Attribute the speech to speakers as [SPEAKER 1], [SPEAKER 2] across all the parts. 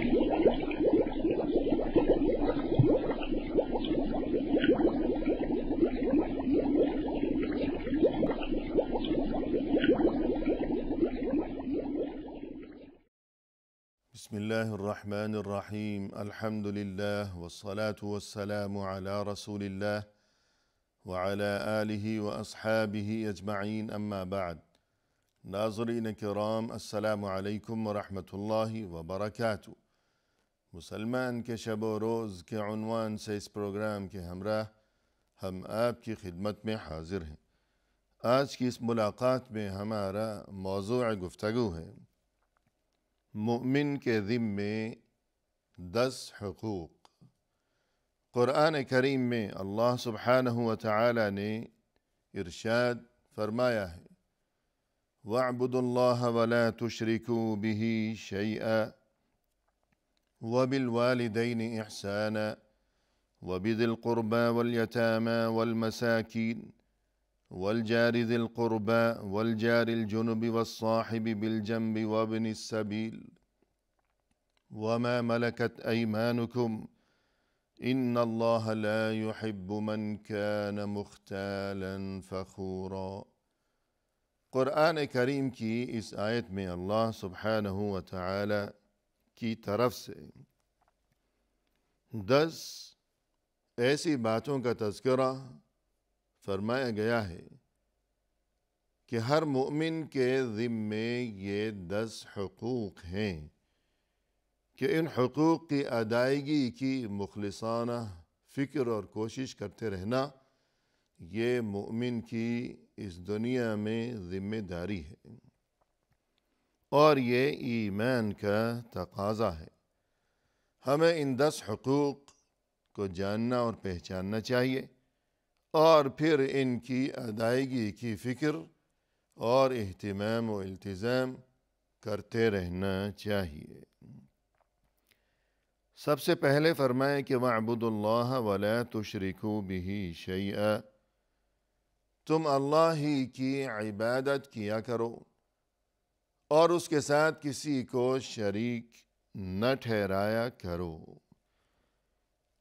[SPEAKER 1] بسم الله الرحمن الرحيم الحمد لله والصلاة والسلام على رسول الله وعلى آله وأصحابه أجمعين أما بعد ناظرين كرام السلام عليكم ورحمة الله وبركاته مسلمان کے شب و روز کے عنوان سے اس پروگرام کے ہمراہ ہم آپ کی خدمت میں حاضر ہیں آج کی اس ملاقات میں ہمارا موضوع گفتگو ہے مومن کے ذمے دس حقوق قرآن کریم میں اللہ سبحانہ و تعالیٰ نے ارشاد فرمایا ہے وبود اللہ ولا تشرق و بہی وبالوالدين إحسانا وبذي القربى واليتامى والمساكين والجار ذي القربى والجار الجنب والصاحب بالجنب وابن السبيل وما ملكت أيمانكم إن الله لا يحب من كان مختالا فخورا قرآن كريم كي اس آیت من الله سبحانه وتعالى کی طرف سے دس ایسی باتوں کا تذکرہ فرمایا گیا ہے کہ ہر مومن کے ذمے یہ دس حقوق ہیں کہ ان حقوق کی ادائیگی کی مخلصانہ فکر اور کوشش کرتے رہنا یہ مومن کی اس دنیا میں ذمہ داری ہے اور یہ ایمان کا تقاضا ہمیں ان دس حقوق کو جاننا اور پہچاننا چاہیے اور پھر ان کی ادائیگی کی فکر اور اہتمام و التزام کرتے رہنا چاہیے سب سے پہلے فرمائے کہ وعبد اللہ ولا تشرکو بھی شعہ تم اللہ ہی کی عبادت کیا کرو اور اس کے ساتھ کسی کو شریک نہ ٹھہرایا کرو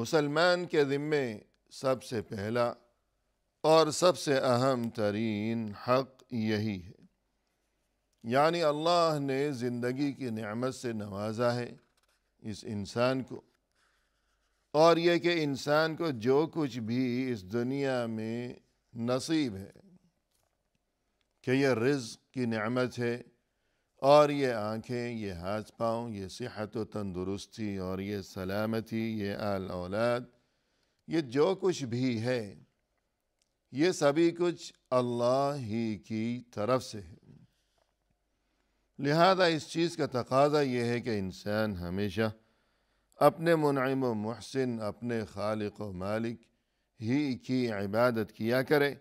[SPEAKER 1] مسلمان کے ذمے سب سے پہلا اور سب سے اہم ترین حق یہی ہے یعنی اللہ نے زندگی کی نعمت سے نوازا ہے اس انسان کو اور یہ کہ انسان کو جو کچھ بھی اس دنیا میں نصیب ہے کہ یہ رزق کی نعمت ہے اور یہ آنکھیں یہ ہاتھ پاؤں یہ صحت و تندرستی اور یہ سلامتی یہ آل اولاد یہ جو کچھ بھی ہے یہ سبھی کچھ اللہ ہی کی طرف سے ہے لہذا اس چیز کا تقاضا یہ ہے کہ انسان ہمیشہ اپنے منعم و محسن اپنے خالق و مالک ہی کی عبادت کیا کرے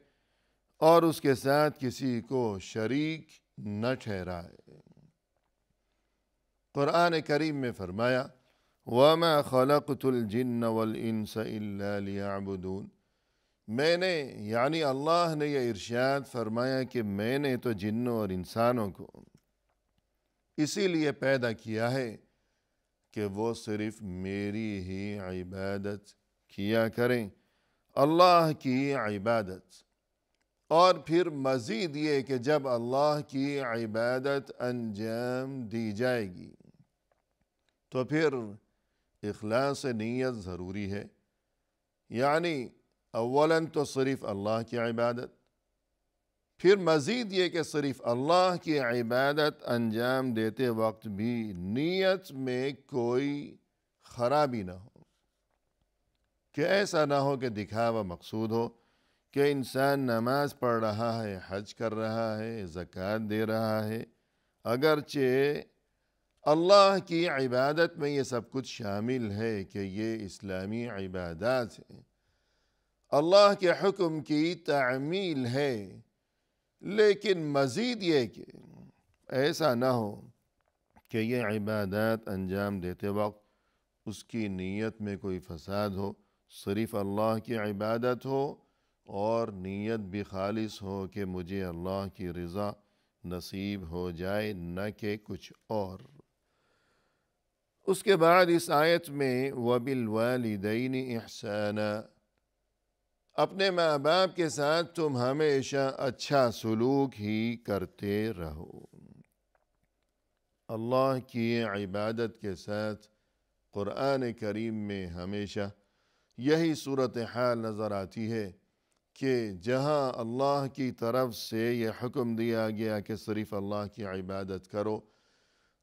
[SPEAKER 1] اور اس کے ساتھ کسی کو شریک نہ ٹھہرائے قرآن کریم میں فرمایا وَمَا خَلَقْتُ الْجِنَّ وَالْإِنسَ إِلَّا لِيَعْبُدُونَ میں نے یعنی اللہ نے یہ ارشاد فرمایا کہ میں نے تو جنوں اور انسانوں کو اسی لیے پیدا کیا ہے کہ وہ صرف میری ہی عبادت کیا کریں اللہ کی عبادت اور پھر مزید یہ کہ جب اللہ کی عبادت انجام دی جائے گی تو پھر اخلاص نیت ضروری ہے یعنی اولاً تو صرف اللہ کی عبادت پھر مزید یہ کہ صرف اللہ کی عبادت انجام دیتے وقت بھی نیت میں کوئی خرابی نہ ہو کہ ایسا نہ ہو کہ دکھاوا مقصود ہو کہ انسان نماز پڑھ رہا ہے حج کر رہا ہے زکوٰۃ دے رہا ہے اگرچہ اللہ کی عبادت میں یہ سب کچھ شامل ہے کہ یہ اسلامی عبادات ہیں اللہ کے حکم کی تعمیل ہے لیکن مزید یہ کہ ایسا نہ ہو کہ یہ عبادات انجام دیتے وقت اس کی نیت میں کوئی فساد ہو صرف اللہ کی عبادت ہو اور نیت بھی خالص ہو کہ مجھے اللہ کی رضا نصیب ہو جائے نہ کہ کچھ اور اس کے بعد اس آیت میں وَبِالْوَالِدَيْنِ اِحْسَانًا احسانہ اپنے ماں باپ کے ساتھ تم ہمیشہ اچھا سلوک ہی کرتے رہو اللہ کی عبادت کے ساتھ قرآن کریم میں ہمیشہ یہی صورتحال نظر آتی ہے کہ جہاں اللہ کی طرف سے یہ حکم دیا گیا کہ صرف اللہ کی عبادت کرو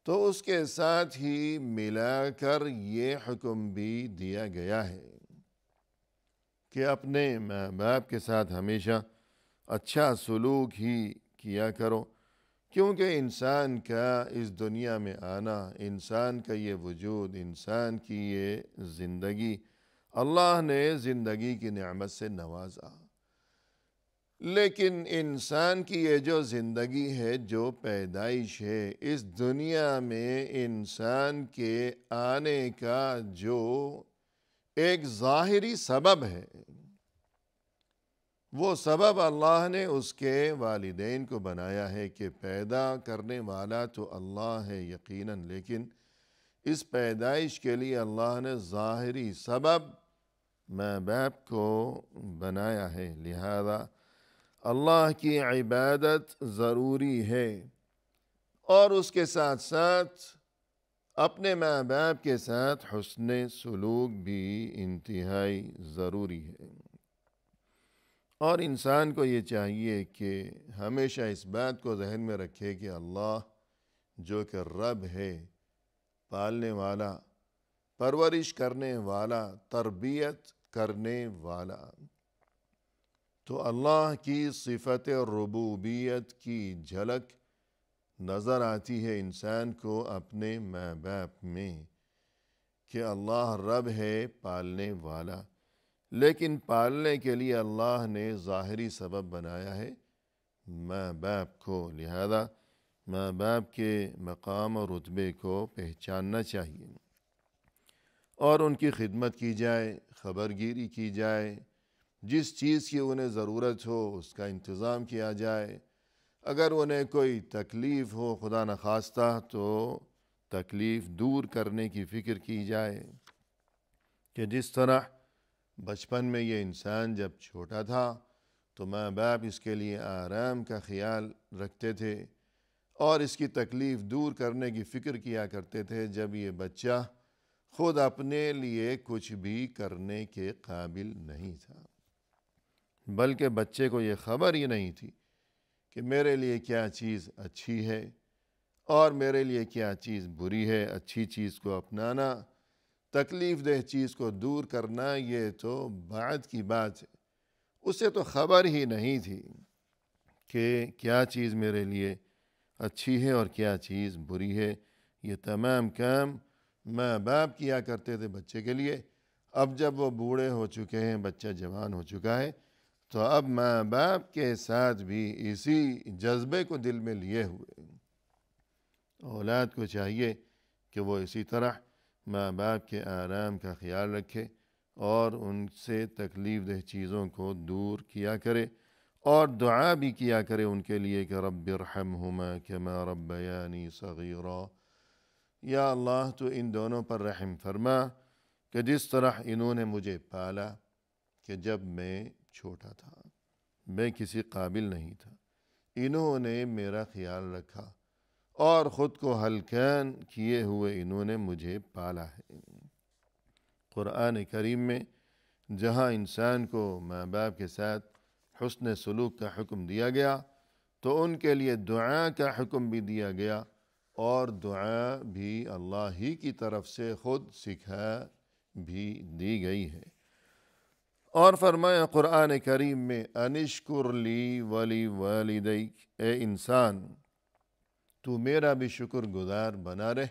[SPEAKER 1] تو اس کے ساتھ ہی ملا کر یہ حکم بھی دیا گیا ہے کہ اپنے ماں باپ کے ساتھ ہمیشہ اچھا سلوک ہی کیا کرو کیونکہ انسان کا اس دنیا میں آنا انسان کا یہ وجود انسان کی یہ زندگی اللہ نے زندگی کی نعمت سے نوازا لیکن انسان کی یہ جو زندگی ہے جو پیدائش ہے اس دنیا میں انسان کے آنے کا جو ایک ظاہری سبب ہے وہ سبب اللہ نے اس کے والدین کو بنایا ہے کہ پیدا کرنے والا تو اللہ ہے یقیناً لیکن اس پیدائش کے لیے اللہ نے ظاہری سبب ماں باپ کو بنایا ہے لہذا اللہ کی عبادت ضروری ہے اور اس کے ساتھ ساتھ اپنے ماں باپ کے ساتھ حسن سلوک بھی انتہائی ضروری ہے اور انسان کو یہ چاہیے کہ ہمیشہ اس بات کو ذہن میں رکھے کہ اللہ جو کہ رب ہے پالنے والا پرورش کرنے والا تربیت کرنے والا تو اللہ کی صفت ربوبیت کی جھلک نظر آتی ہے انسان کو اپنے ماں باپ میں کہ اللہ رب ہے پالنے والا لیکن پالنے کے لیے اللہ نے ظاہری سبب بنایا ہے ماں باپ کو لہذا ماں باپ کے مقام اور رتبے کو پہچاننا چاہیے اور ان کی خدمت کی جائے خبر گیری کی جائے جس چیز کی انہیں ضرورت ہو اس کا انتظام کیا جائے اگر انہیں کوئی تکلیف ہو خدا نخواستہ تو تکلیف دور کرنے کی فکر کی جائے کہ جس طرح بچپن میں یہ انسان جب چھوٹا تھا تو ماں باپ اس کے لیے آرام کا خیال رکھتے تھے اور اس کی تکلیف دور کرنے کی فکر کیا کرتے تھے جب یہ بچہ خود اپنے لیے کچھ بھی کرنے کے قابل نہیں تھا بلکہ بچے کو یہ خبر ہی نہیں تھی کہ میرے لیے کیا چیز اچھی ہے اور میرے لیے کیا چیز بری ہے اچھی چیز کو اپنانا تکلیف دہ چیز کو دور کرنا یہ تو بعد کی بات ہے اسے تو خبر ہی نہیں تھی کہ کیا چیز میرے لیے اچھی ہے اور کیا چیز بری ہے یہ تمام کام ماں باپ کیا کرتے تھے بچے کے لیے اب جب وہ بوڑھے ہو چکے ہیں بچہ جوان ہو چکا ہے تو اب ماں باپ کے ساتھ بھی اسی جذبے کو دل میں لیے ہوئے اولاد کو چاہیے کہ وہ اسی طرح ماں باپ کے آرام کا خیال رکھے اور ان سے تکلیف دہ چیزوں کو دور کیا کرے اور دعا بھی کیا کرے ان کے لیے کہ رب ارحمہما کما ربیانی رب یا اللہ تو ان دونوں پر رحم فرما کہ جس طرح انہوں نے مجھے پالا کہ جب میں چھوٹا تھا میں کسی قابل نہیں تھا انہوں نے میرا خیال رکھا اور خود کو ہلکین کیے ہوئے انہوں نے مجھے پالا ہے قرآن کریم میں جہاں انسان کو ماں باپ کے ساتھ حسن سلوک کا حکم دیا گیا تو ان کے لیے دعا کا حکم بھی دیا گیا اور دعا بھی اللہ ہی کی طرف سے خود سکھا بھی دی گئی ہے اور فرمایا قرآن کریم میں انشکر لی ولی والدیک اے انسان تو میرا بھی شکر گزار بنا رہ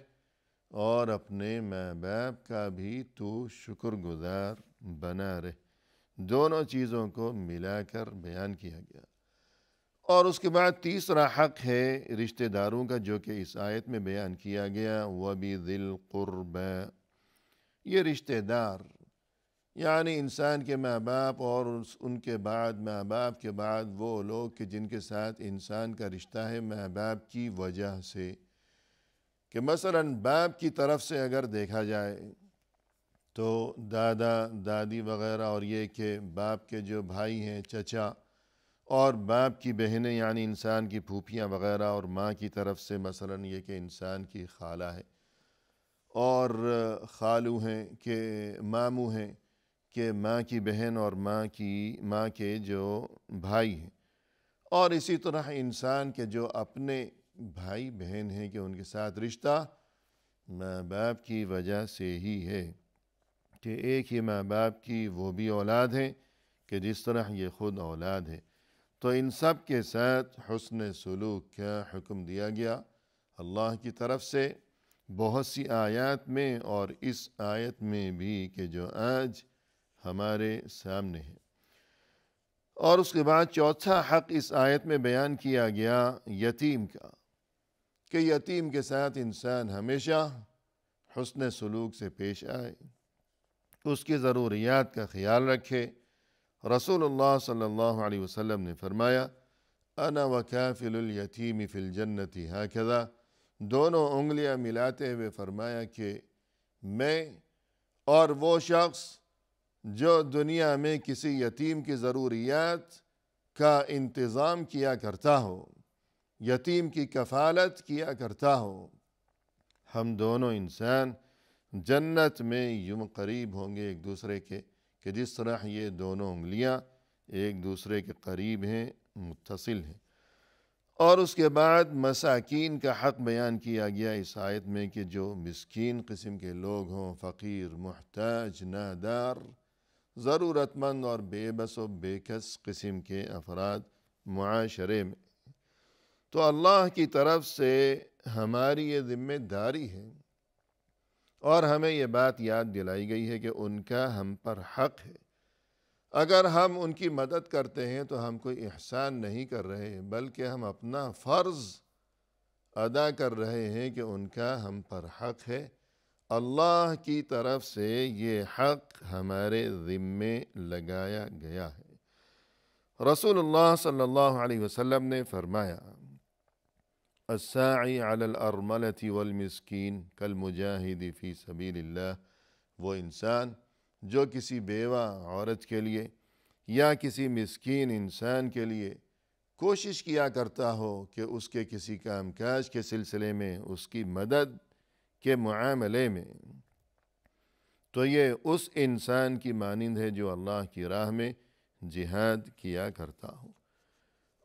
[SPEAKER 1] اور اپنے ماں باپ کا بھی تو شکر گزار بنا رہ دونوں چیزوں کو ملا کر بیان کیا گیا اور اس کے بعد تیسرا حق ہے رشتہ داروں کا جو کہ اس آیت میں بیان کیا گیا وہ بھی دل قرب یہ رشتہ دار یعنی انسان کے ماں باپ اور ان کے بعد ماں باپ کے بعد وہ لوگ کہ جن کے ساتھ انسان کا رشتہ ہے ماں باپ کی وجہ سے کہ مثلا باپ کی طرف سے اگر دیکھا جائے تو دادا دادی وغیرہ اور یہ کہ باپ کے جو بھائی ہیں چچا اور باپ کی بہنیں یعنی انسان کی پھوپھیاں وغیرہ اور ماں کی طرف سے مثلا یہ کہ انسان کی خالہ ہے اور خالو ہیں کہ ماموں ہیں کہ ماں کی بہن اور ماں کی ماں کے جو بھائی ہیں اور اسی طرح انسان کے جو اپنے بھائی بہن ہیں کہ ان کے ساتھ رشتہ ماں باپ کی وجہ سے ہی ہے کہ ایک ہی ماں باپ کی وہ بھی اولاد ہے کہ جس طرح یہ خود اولاد ہے تو ان سب کے ساتھ حسن سلوک کا حکم دیا گیا اللہ کی طرف سے بہت سی آیات میں اور اس آیت میں بھی کہ جو آج ہمارے سامنے ہے اور اس کے بعد چوتھا حق اس آیت میں بیان کیا گیا یتیم کا کہ یتیم کے ساتھ انسان ہمیشہ حسن سلوک سے پیش آئے اس کی ضروریات کا خیال رکھے رسول اللہ صلی اللہ علیہ وسلم نے فرمایا انا وکافل الیتیم فی الجنتی ہاکذا دونوں انگلیاں ملاتے ہوئے فرمایا کہ میں اور وہ شخص جو دنیا میں کسی یتیم کی ضروریات کا انتظام کیا کرتا ہو یتیم کی کفالت کیا کرتا ہو ہم دونوں انسان جنت میں یوں قریب ہوں گے ایک دوسرے کے کہ جس طرح یہ دونوں انگلیاں ایک دوسرے کے قریب ہیں متصل ہیں اور اس کے بعد مساکین کا حق بیان کیا گیا اس آیت میں کہ جو مسکین قسم کے لوگ ہوں فقیر محتاج نادار ضرورت مند اور بے بس و بے کس قسم کے افراد معاشرے میں تو اللہ کی طرف سے ہماری یہ ذمہ داری ہے اور ہمیں یہ بات یاد دلائی گئی ہے کہ ان کا ہم پر حق ہے اگر ہم ان کی مدد کرتے ہیں تو ہم کوئی احسان نہیں کر رہے بلکہ ہم اپنا فرض ادا کر رہے ہیں کہ ان کا ہم پر حق ہے اللہ کی طرف سے یہ حق ہمارے ذمے لگایا گیا ہے رسول اللہ صلی اللہ علیہ وسلم نے فرمایا الساعی علی الارملتی والمسکین کل مجاہد فی اللہ وہ انسان جو کسی بیوہ عورت کے لیے یا کسی مسکین انسان کے لیے کوشش کیا کرتا ہو کہ اس کے کسی کام کاج کے سلسلے میں اس کی مدد کے معاملے میں تو یہ اس انسان کی مانند ہے جو اللہ کی راہ میں جہاد کیا کرتا ہو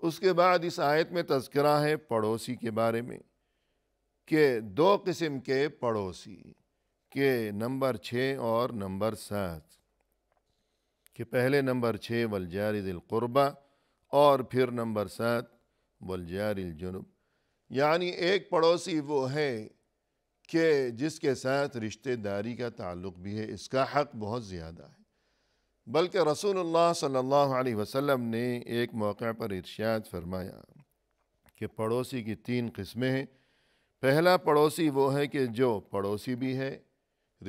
[SPEAKER 1] اس کے بعد اس آیت میں تذکرہ ہے پڑوسی کے بارے میں کہ دو قسم کے پڑوسی کہ نمبر چھ اور نمبر سات کہ پہلے نمبر چھ والجارد القربہ اور پھر نمبر سات ولجار الجنب یعنی ایک پڑوسی وہ ہے کہ جس کے ساتھ رشتہ داری کا تعلق بھی ہے اس کا حق بہت زیادہ ہے بلکہ رسول اللہ صلی اللہ علیہ وسلم نے ایک موقع پر ارشاد فرمایا کہ پڑوسی کی تین قسمیں ہیں پہلا پڑوسی وہ ہے کہ جو پڑوسی بھی ہے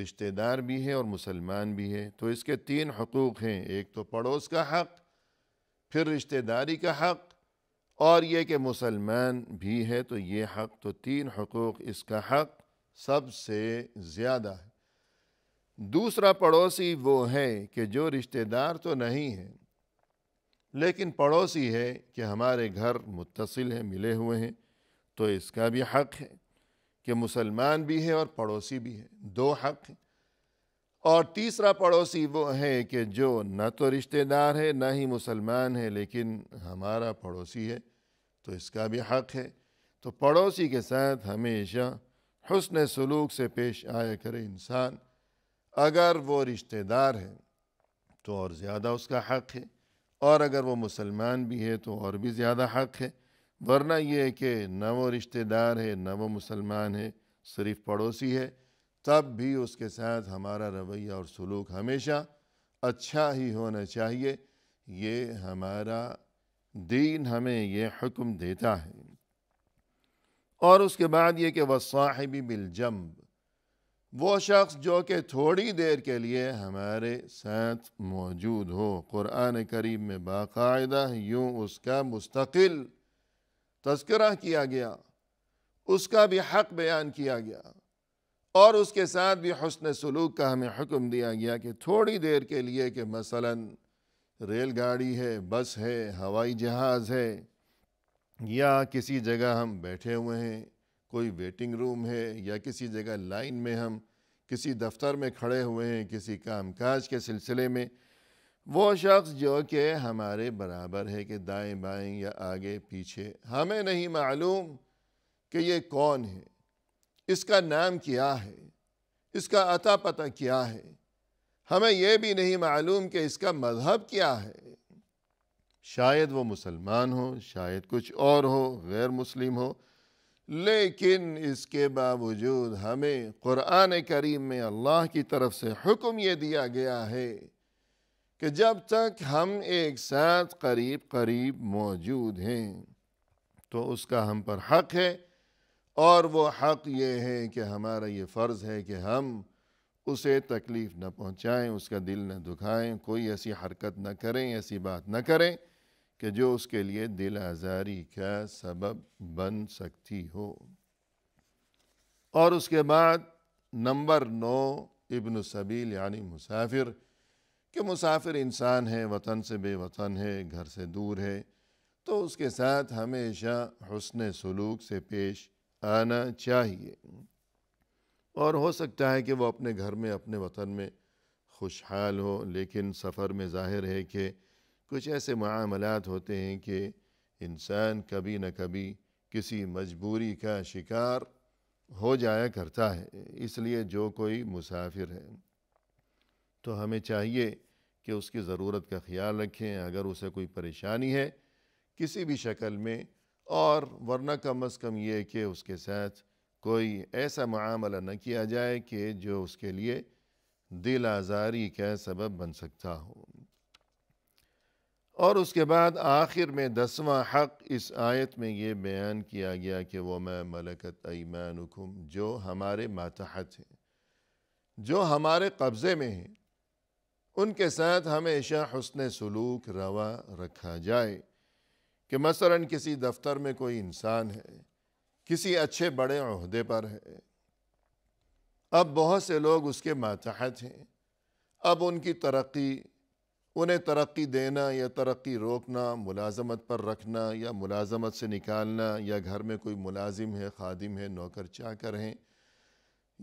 [SPEAKER 1] رشتہ دار بھی ہے اور مسلمان بھی ہے تو اس کے تین حقوق ہیں ایک تو پڑوس کا حق پھر رشتہ داری کا حق اور یہ کہ مسلمان بھی ہے تو یہ حق تو تین حقوق اس کا حق سب سے زیادہ ہے دوسرا پڑوسی وہ ہے کہ جو رشتہ دار تو نہیں ہے لیکن پڑوسی ہے کہ ہمارے گھر متصل ہیں ملے ہوئے ہیں تو اس کا بھی حق ہے کہ مسلمان بھی ہے اور پڑوسی بھی ہے دو حق ہیں اور تیسرا پڑوسی وہ ہے کہ جو نہ تو رشتہ دار ہے نہ ہی مسلمان ہے لیکن ہمارا پڑوسی ہے تو اس کا بھی حق ہے تو پڑوسی کے ساتھ ہمیشہ حسن سلوک سے پیش آیا کرے انسان اگر وہ رشتہ دار ہے تو اور زیادہ اس کا حق ہے اور اگر وہ مسلمان بھی ہے تو اور بھی زیادہ حق ہے ورنہ یہ کہ نہ وہ رشتہ دار ہے نہ وہ مسلمان ہے صرف پڑوسی ہے تب بھی اس کے ساتھ ہمارا رویہ اور سلوک ہمیشہ اچھا ہی ہونا چاہیے یہ ہمارا دین ہمیں یہ حکم دیتا ہے اور اس کے بعد یہ کہ وصاحبی بِالْجَمْبِ وہ شخص جو کہ تھوڑی دیر کے لیے ہمارے ساتھ موجود ہو قرآن کریم میں باقاعدہ یوں اس کا مستقل تذکرہ کیا گیا اس کا بھی حق بیان کیا گیا اور اس کے ساتھ بھی حسن سلوک کا ہمیں حکم دیا گیا کہ تھوڑی دیر کے لیے کہ مثلاً ریل گاڑی ہے بس ہے ہوائی جہاز ہے یا کسی جگہ ہم بیٹھے ہوئے ہیں کوئی ویٹنگ روم ہے یا کسی جگہ لائن میں ہم کسی دفتر میں کھڑے ہوئے ہیں کسی کام کاج کے سلسلے میں وہ شخص جو کہ ہمارے برابر ہے کہ دائیں بائیں یا آگے پیچھے ہمیں نہیں معلوم کہ یہ کون ہے اس کا نام کیا ہے اس کا عطا پتہ کیا ہے ہمیں یہ بھی نہیں معلوم کہ اس کا مذہب کیا ہے شاید وہ مسلمان ہو شاید کچھ اور ہو غیر مسلم ہو لیکن اس کے باوجود ہمیں قرآن کریم میں اللہ کی طرف سے حکم یہ دیا گیا ہے کہ جب تک ہم ایک ساتھ قریب قریب موجود ہیں تو اس کا ہم پر حق ہے اور وہ حق یہ ہے کہ ہمارا یہ فرض ہے کہ ہم اسے تکلیف نہ پہنچائیں اس کا دل نہ دکھائیں کوئی ایسی حرکت نہ کریں ایسی بات نہ کریں کہ جو اس کے لیے دل آزاری کا سبب بن سکتی ہو اور اس کے بعد نمبر نو ابن سبیل یعنی مسافر کہ مسافر انسان ہے وطن سے بے وطن ہے گھر سے دور ہے تو اس کے ساتھ ہمیشہ حسن سلوک سے پیش آنا چاہیے اور ہو سکتا ہے کہ وہ اپنے گھر میں اپنے وطن میں خوشحال ہو لیکن سفر میں ظاہر ہے کہ کچھ ایسے معاملات ہوتے ہیں کہ انسان کبھی نہ کبھی کسی مجبوری کا شکار ہو جایا کرتا ہے اس لیے جو کوئی مسافر ہے تو ہمیں چاہیے کہ اس کی ضرورت کا خیال رکھیں اگر اسے کوئی پریشانی ہے کسی بھی شکل میں اور ورنہ کم از کم یہ کہ اس کے ساتھ کوئی ایسا معاملہ نہ کیا جائے کہ جو اس کے لیے دل آزاری کا سبب بن سکتا ہو اور اس کے بعد آخر میں دسواں حق اس آیت میں یہ بیان کیا گیا کہ وہ میں ملکت ایمانکم جو ہمارے ماتحت ہیں جو ہمارے قبضے میں ہیں ان کے ساتھ ہمیشہ حسن سلوک روا رکھا جائے کہ مثلا کسی دفتر میں کوئی انسان ہے کسی اچھے بڑے عہدے پر ہے اب بہت سے لوگ اس کے ماتحت ہیں اب ان کی ترقی انہیں ترقی دینا یا ترقی روکنا ملازمت پر رکھنا یا ملازمت سے نکالنا یا گھر میں کوئی ملازم ہے خادم ہے نوکر چاکر ہیں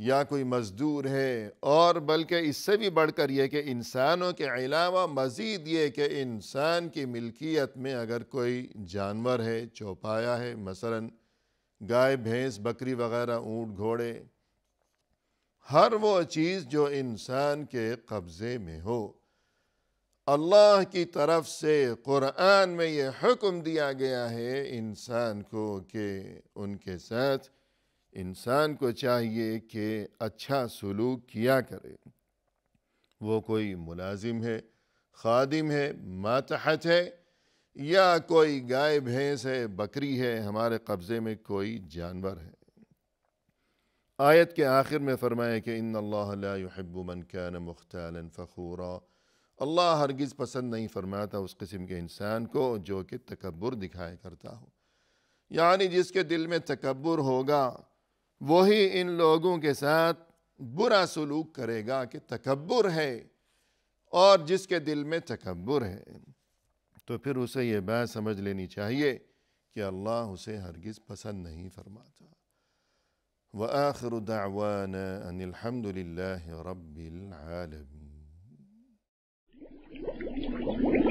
[SPEAKER 1] یا کوئی مزدور ہے اور بلکہ اس سے بھی بڑھ کر یہ کہ انسانوں کے علاوہ مزید یہ کہ انسان کی ملکیت میں اگر کوئی جانور ہے چوپایا ہے مثلا گائے بھینس بکری وغیرہ اونٹ گھوڑے ہر وہ چیز جو انسان کے قبضے میں ہو اللہ کی طرف سے قرآن میں یہ حکم دیا گیا ہے انسان کو کہ ان کے ساتھ انسان کو چاہیے کہ اچھا سلوک کیا کرے وہ کوئی ملازم ہے خادم ہے ماتحت ہے یا کوئی گائے بھینس ہے بکری ہے ہمارے قبضے میں کوئی جانور ہے آیت کے آخر میں فرمایا کہ ان اللہ لا یحب من کان مختالا فخورا اللہ ہرگز پسند نہیں فرماتا اس قسم کے انسان کو جو کہ تکبر دکھائے کرتا ہو یعنی جس کے دل میں تکبر ہوگا وہی ان لوگوں کے ساتھ برا سلوک کرے گا کہ تکبر ہے اور جس کے دل میں تکبر ہے تو پھر اسے یہ بات سمجھ لینی چاہیے کہ اللہ اسے ہرگز پسند نہیں فرماتا وہ اخردعد اللہ رب ال ¿Por